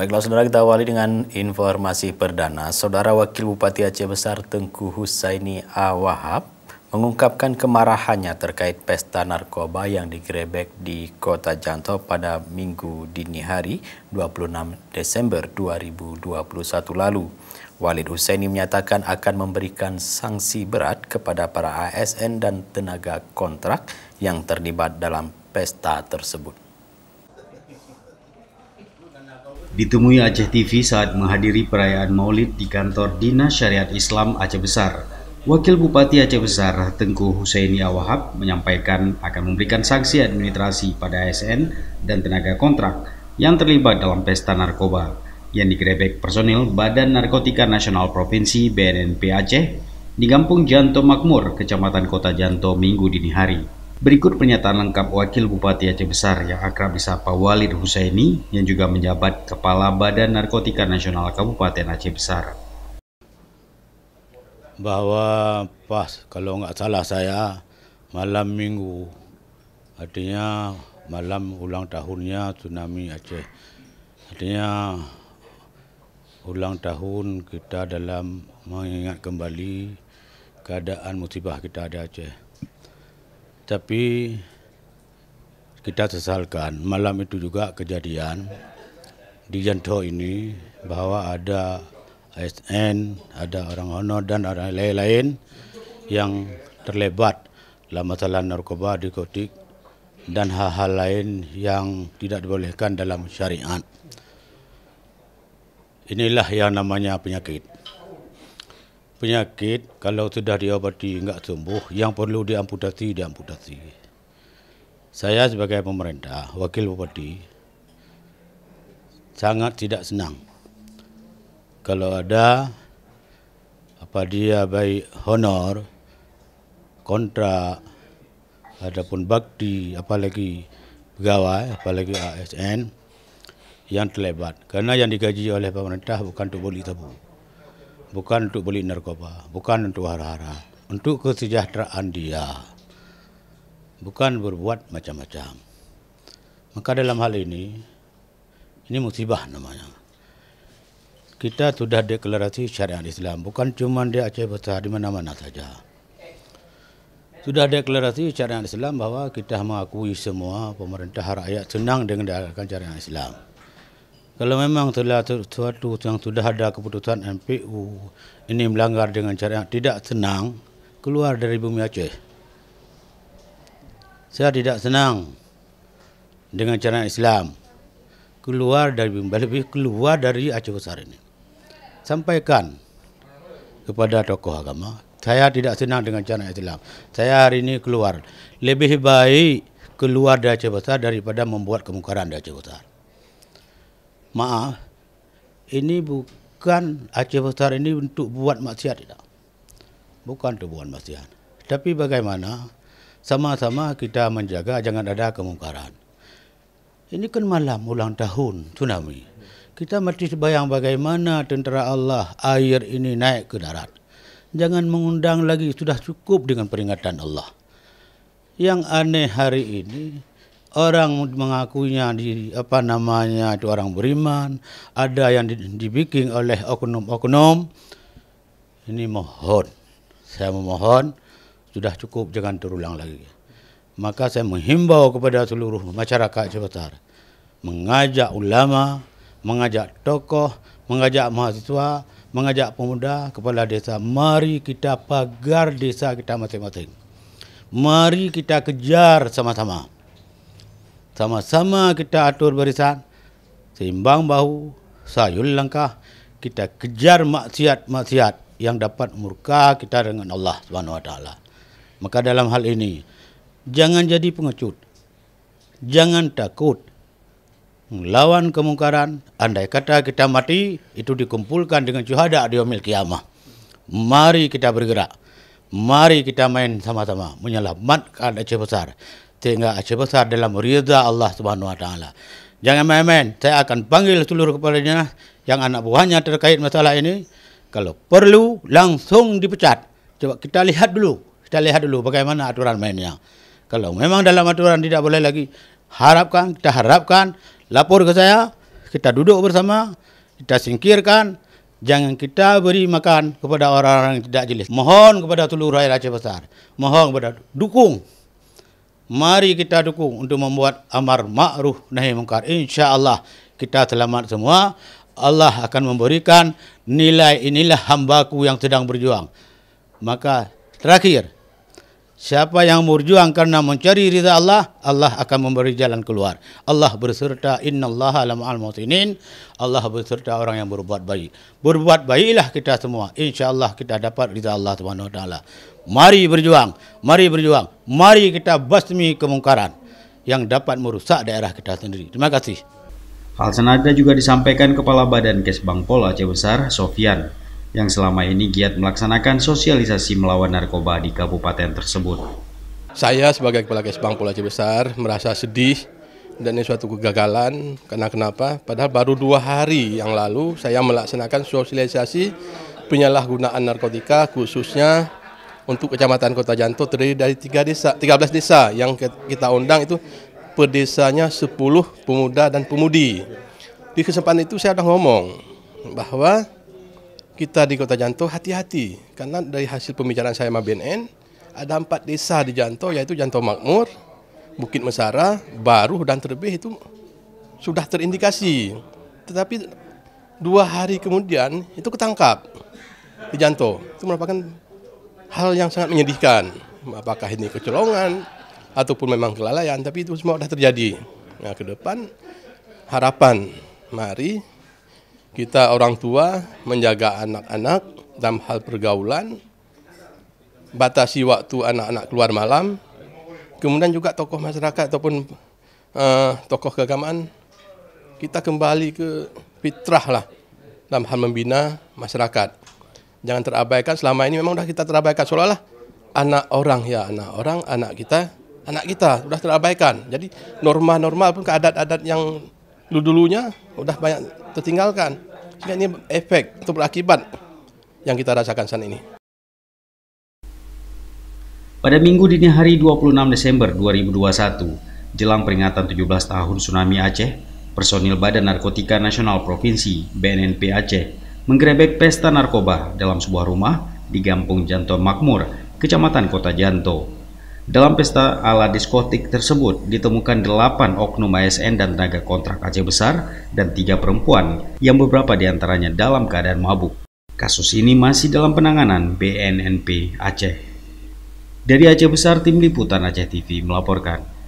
Baiklah saudara kita awali dengan informasi perdana. Saudara Wakil Bupati Aceh Besar Tengku Husaini A. Wahab mengungkapkan kemarahannya terkait pesta narkoba yang digrebek di Kota Janto pada minggu dini hari 26 Desember 2021 lalu. Walid Husaini menyatakan akan memberikan sanksi berat kepada para ASN dan tenaga kontrak yang terlibat dalam pesta tersebut ditemui Aceh TV saat menghadiri perayaan maulid di kantor Dinas Syariat Islam Aceh Besar. Wakil Bupati Aceh Besar Tengku Husaini Awahab menyampaikan akan memberikan sanksi administrasi pada ASN dan tenaga kontrak yang terlibat dalam pesta narkoba yang digerebek personil Badan Narkotika Nasional Provinsi BNNP Aceh di Kampung Janto Makmur, Kecamatan Kota Janto Minggu dini hari. Berikut pernyataan lengkap Wakil Bupati Aceh Besar yang akrab disapa Walid Husaini yang juga menjabat Kepala Badan Narkotika Nasional Kabupaten Aceh Besar. Bahwa pas kalau nggak salah saya malam minggu artinya malam ulang tahunnya tsunami Aceh artinya ulang tahun kita dalam mengingat kembali keadaan musibah kita di Aceh tapi kita sesalkan malam itu juga kejadian di Janto ini bahwa ada ASN, ada orang honor dan orang lain-lain yang terlibat dalam masalah narkoba, dikotik dan hal-hal lain yang tidak dibolehkan dalam syariat. Inilah yang namanya penyakit penyakit kalau sudah diobati nggak sembuh, yang perlu diamputasi diamputasi. Saya sebagai pemerintah, wakil bupati, sangat tidak senang kalau ada apa dia baik honor, kontrak, ataupun bakti, apalagi pegawai, apalagi ASN yang terlibat. Karena yang digaji oleh pemerintah bukan untuk beli tabung. bukan untuk beli narkoba, bukan untuk hara-hara, untuk kesejahteraan dia. Bukan berbuat macam-macam. Maka dalam hal ini, ini musibah namanya. Kita sudah deklarasi syariat Islam, bukan cuma di Aceh Besar, di mana-mana saja. Sudah deklarasi syariat Islam bahawa kita mengakui semua pemerintah rakyat senang dengan syariat Islam. Kalau memang telah sesuatu yang sudah ada keputusan MPU ini melanggar dengan cara yang tidak senang, keluar dari bumi Aceh. Saya tidak senang dengan cara Islam keluar dari bumi lebih keluar dari Aceh Besar ini. Sampaikan kepada tokoh agama, saya tidak senang dengan cara Islam. Saya hari ini keluar. Lebih baik keluar dari Aceh Besar daripada membuat kemukaran dari Aceh Besar maaf ini bukan Aceh Besar ini untuk buat maksiat tidak bukan untuk buat maksiat tapi bagaimana sama-sama kita menjaga jangan ada kemungkaran ini kan malam ulang tahun tsunami kita mesti bayang bagaimana tentera Allah air ini naik ke darat jangan mengundang lagi sudah cukup dengan peringatan Allah yang aneh hari ini orang mengakuinya di apa namanya itu orang beriman, ada yang dibikin oleh oknum-oknum. Ini mohon, saya memohon sudah cukup jangan terulang lagi. Maka saya menghimbau kepada seluruh masyarakat sebentar, mengajak ulama, mengajak tokoh, mengajak mahasiswa, mengajak pemuda, kepala desa, mari kita pagar desa kita masing-masing. Mari kita kejar sama-sama. Sama-sama kita atur barisan Seimbang bahu Sayul langkah Kita kejar maksiat-maksiat Yang dapat murka kita dengan Allah SWT Maka dalam hal ini Jangan jadi pengecut Jangan takut Melawan kemungkaran Andai kata kita mati Itu dikumpulkan dengan cuhada di umil kiamah Mari kita bergerak Mari kita main sama-sama Menyelamatkan Aceh Besar tengah Aceh Besar dalam rida Allah Subhanahu Wa Taala. Jangan main-main, saya akan panggil seluruh kepala dinas yang anak buahnya terkait masalah ini. Kalau perlu, langsung dipecat. Coba kita lihat dulu, kita lihat dulu bagaimana aturan mainnya. Kalau memang dalam aturan tidak boleh lagi, harapkan, kita harapkan, lapor ke saya, kita duduk bersama, kita singkirkan, Jangan kita beri makan kepada orang-orang yang tidak jelas. Mohon kepada seluruh rakyat Aceh Besar. Mohon kepada dukung mari kita dukung untuk membuat amar ma'ruf nahi mungkar. Allah kita selamat semua. Allah akan memberikan nilai inilah hambaku yang sedang berjuang. Maka terakhir, Siapa yang berjuang karena mencari ridha Allah, Allah akan memberi jalan keluar. Allah berserta innallaha ma'al muhtinin. Allah berserta orang yang berbuat baik. Berbuat baiklah kita semua. Insyaallah kita dapat ridha Allah Subhanahu wa taala. Mari berjuang, mari berjuang. Mari kita basmi kemungkaran yang dapat merusak daerah kita sendiri. Terima kasih. Hal senada juga disampaikan Kepala Badan Kesbangpol Aceh Besar, Sofian yang selama ini giat melaksanakan sosialisasi melawan narkoba di kabupaten tersebut. Saya sebagai Kepala Kesbang Aceh Besar merasa sedih dan ini suatu kegagalan. Karena kenapa? Padahal baru dua hari yang lalu saya melaksanakan sosialisasi penyalahgunaan narkotika khususnya untuk Kecamatan Kota Janto terdiri dari tiga desa, 13 desa yang kita undang itu pedesanya 10 pemuda dan pemudi. Di kesempatan itu saya sudah ngomong bahwa kita di Kota Janto hati-hati karena dari hasil pembicaraan saya sama BNN ada empat desa di Janto yaitu Janto Makmur, Bukit Mesara, Baru dan Terbeh itu sudah terindikasi. Tetapi dua hari kemudian itu ketangkap di Janto. Itu merupakan hal yang sangat menyedihkan. Apakah ini kecolongan ataupun memang kelalaian, tapi itu semua sudah terjadi. Nah, ke depan harapan, mari kita orang tua menjaga anak-anak dalam hal pergaulan, batasi waktu anak-anak keluar malam, kemudian juga tokoh masyarakat ataupun uh, tokoh keagamaan kita kembali ke fitrah lah dalam hal membina masyarakat. Jangan terabaikan selama ini memang sudah kita terabaikan seolah-olah anak orang ya anak orang anak kita anak kita sudah terabaikan. Jadi norma-norma pun keadat-adat yang dulunya udah banyak tertinggalkan. Sehingga ini efek atau berakibat yang kita rasakan saat ini. Pada minggu dini hari 26 Desember 2021, jelang peringatan 17 tahun tsunami Aceh, personil Badan Narkotika Nasional Provinsi BNNP Aceh menggerebek pesta narkoba dalam sebuah rumah di Kampung Janto Makmur, Kecamatan Kota Janto, dalam pesta ala diskotik tersebut ditemukan 8 oknum ASN dan tenaga kontrak Aceh Besar dan tiga perempuan yang beberapa diantaranya dalam keadaan mabuk. Kasus ini masih dalam penanganan BNNP Aceh. Dari Aceh Besar, Tim Liputan Aceh TV melaporkan.